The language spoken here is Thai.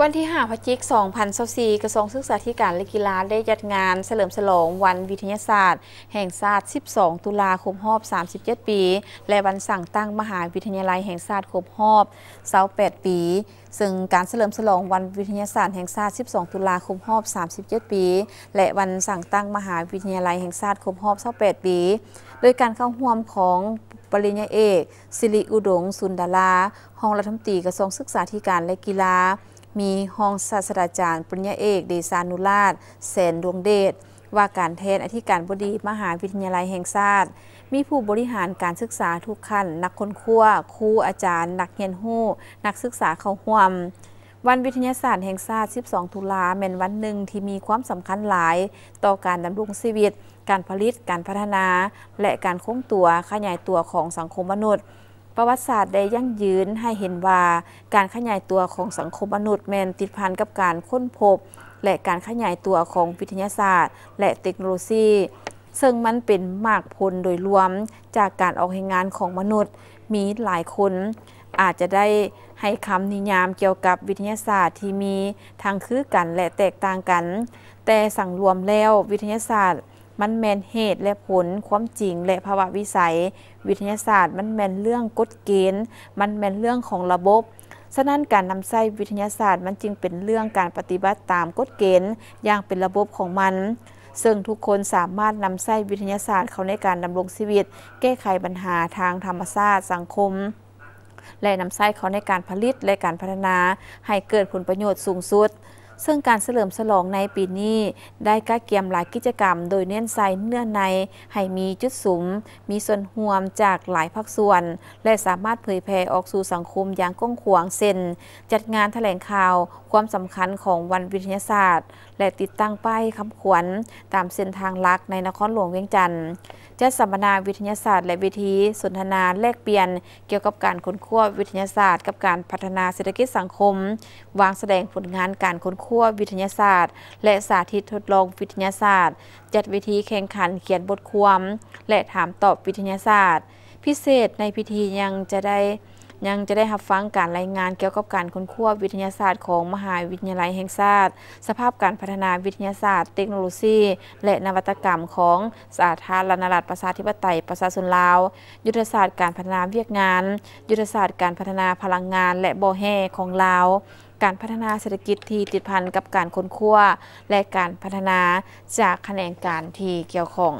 วันที่ 5พฤศจิกายน2024กระทรวงศึกษาธิการและกีฬาได้จัดงานเฉลิมฉลองวันวิทยาศาสตร์ แห่งชาติ12 ตุลาคมบ37 ปีและวันสั่งตั้งมหาวิทยาลัยแห่งชาติครบรอบ28ปี ซึ่งการเฉลิมฉลองวันวิทยาศาสตร์แห่งชาติ12 ตุลาคมบ37 ปีและวันสั่งตั้งมหาวิทยาลัยแห่งชาติครบรอบ28ปีโดยการเข้าร่วมของปริญญาเอกสิริอุดงสุนดาราห้องรัฐมนตรีกระทรวงศึกษาธิการและกีฬามีห้องศาสตราจารย์ปริญญาเอกเดซานุราชแสนดวงเดชว่าการแทนอธิการบดีมหาวิทยาลัยแห่งชาติมีผู้บริหารการศึกษาทุกขั้น นักคนคั้วครูอาจารย์ นักเรียนหู้ นักศึกษาเข้าห่วม วันวิทยาศาสตร์แห่งชาติ12ตุลาแม่นวันหนึ่งที่มีความสำคัญหลาย ต่อการดำรงชีวิต การผลิต การพัฒนา และการคงตัวขยายตัวของสังคมมนุษย์ประวัติศาสตร์ได้ยั่งยืนให้เห็นว่าการขยายตัวของสังคมมนุษย์ แมนติดพันกับการค้นพบ และการขยายตัวของวิทยาศาสตร์ และเทคโนโลยี ซึ่งมันเป็นมากพลโดยรวมจากการออกแหงงานของมนุษย์มีหลายคนอาจจะได้ให้คำนิยามเกี่ยวกับวิทยาศาสตร์ที่มีทางคือกันและแตกต่างกัน แต่สั่งรวมแล้ววิทยาศาสตร์มันแมนเหตุและผลความจริงและภาวะวิสัย วิทยาศาสตร์มันแมนเรื่องกฎเกณฑ์ มันแมนเรื่องของระบบ ฉะนั้นการนำใช้วิทยาศาสตร์มันจึงเป็นเรื่องการปฏิบัติตามกฎเกณฑ์ อย่างเป็นระบบของมัน ซึ่งทุกคนสามารถนำใช้วิทยาศาสตร์เข้าในการดำรงชีวิต แก้ไขปัญหาทางธรรมชาติสังคม และนำใช้เขาในการผลิตและการพัฒนา ให้เกิดผลประโยชน์สูงสุดซึ่งการเฉลิมฉลองในปีนี้ได้กระเกียมหลายกิจกรรมโดยเน้นใส่เนื้อใน ให้มีจุดสุม มีส่วนห่วมจากหลายภาคส่วน และสามารถเผยแพร่ออกสู่สังคมอย่างก้องขวางเซนจัดงานแถลงข่าวความสำคัญของวันวิทยาศาสตร์ และติดตั้งป้ายคำขวัญตามเส้นทางลักในนครหลวงเวียงจันทร์จัดสัมมนาวิทยาศาสตร์ และวิธีสนทนาแลกเปลี่ยน เกี่ยวกับการค้นคว้าวิทยาศาสตร์ กับการพัฒนาเศรษฐกิจสังคม วางแสดงผลงานการค้นขั้ววิทยาศาสตร์ และสาธิตทดลองวิทยาศาสตร์ จัดวิธีแข่งขันเขียนบทความและถามตอบวิทยาศาสตร์ พิเศษในพิธียังจะได้ ยังจะได้รับฟังการรายงานเกี่ยวกับการค้นคว้าวิทยาศาสตร์ของมหาวิทยาลัยแห่งชาติสภาพการพัฒนาวิทยาศาสตร์เทคโนโลยี และนวัตกรรมของสาธารณรัฐประชาธิปไตยประชาชนลาว ยุทธศาสตร์การพัฒนาเวียกงานยุทธศาสตร์การพัฒนาพลังงานและบ่อแห่ของลาวการพัฒนาเศรษฐกิจที่ติดพันกับการค้นคว้าและการพัฒนาจากแขนงการที่เกี่ยวข้อง